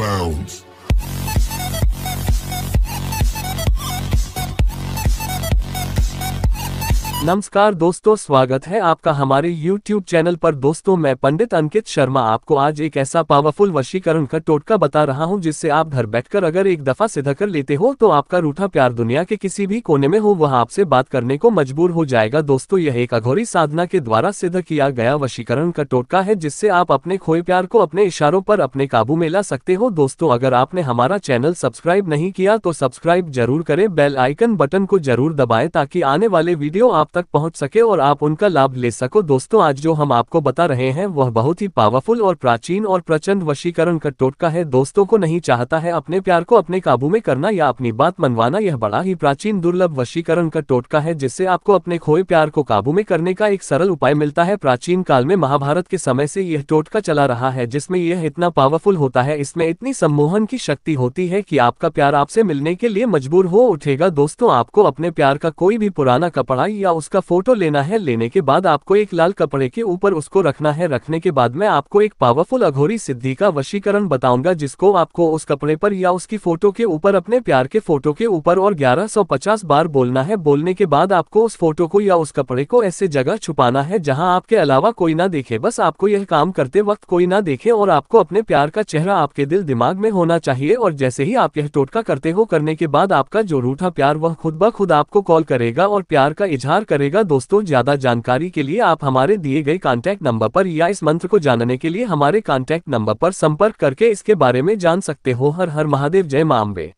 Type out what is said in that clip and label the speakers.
Speaker 1: bounds. नमस्कार दोस्तों स्वागत है आपका हमारे YouTube चैनल पर दोस्तों मैं पंडित अंकित शर्मा आपको आज एक ऐसा पावरफुल वशीकरण का टोटका बता रहा हूं जिससे आप घर बैठकर अगर एक दफा सिद्ध कर लेते हो तो आपका रूठा प्यार दुनिया के किसी भी कोने में हो वह आपसे बात करने को मजबूर हो जाएगा दोस्तों यह एक अघोरी साधना के द्वारा सिद्ध किया गया वशीकरण का टोटका है जिससे आप अपने खोए प्यार को अपने इशारों पर अपने काबू में ला सकते हो दोस्तों अगर आपने हमारा चैनल सब्सक्राइब नहीं किया तो सब्सक्राइब जरूर करें बेल आइकन बटन को जरूर दबाए ताकि आने वाले वीडियो आप तक पहुंच सके और आप उनका लाभ ले सको दोस्तों आज जो हम आपको बता रहे हैं वह बहुत ही पावरफुल और प्राचीन और प्रचंड वशीकरण का टोटका है दोस्तों को नहीं चाहता है अपने प्यार को अपने काबू में करना या अपनी बात मनवाना यह बड़ा ही प्राचीन दुर्लभ वशीकरण का टोटका है जिससे आपको अपने खोए प्यार को काबू में करने का एक सरल उपाय मिलता है प्राचीन काल में महाभारत के समय से यह टोटका चला रहा है जिसमें यह इतना पावरफुल होता है इसमें इतनी सम्मोहन की शक्ति होती है कि आपका प्यार आपसे मिलने के लिए मजबूर हो उठेगा दोस्तों आपको अपने प्यार का कोई भी पुराना कपड़ा या उसका फोटो लेना है लेने के बाद आपको एक लाल कपड़े के ऊपर उसको रखना है रखने के बाद मैं आपको एक पावरफुल अघोरी सिद्धि का वशीकरण बताऊंगा जिसको आपको उस कपड़े पर या उसकी फोटो के ऊपर अपने प्यार के फोटो के ऊपर और 1150 बार बोलना है बोलने के बाद आपको उस फोटो को या उस कपड़े को ऐसे जगह छुपाना है जहाँ आपके अलावा कोई ना देखे बस आपको यह काम करते वक्त कोई ना देखे और आपको अपने प्यार का चेहरा आपके दिल दिमाग में होना चाहिए और जैसे ही आप यह टोटका करते हो करने के बाद आपका जो रूठा प्यार वह खुद ब खुद आपको कॉल करेगा और प्यार का इजहार करेगा दोस्तों ज्यादा जानकारी के लिए आप हमारे दिए गए कॉन्टैक्ट नंबर पर या इस मंत्र को जानने के लिए हमारे कॉन्टैक्ट नंबर पर संपर्क करके इसके बारे में जान सकते हो हर हर महादेव जय माम्बे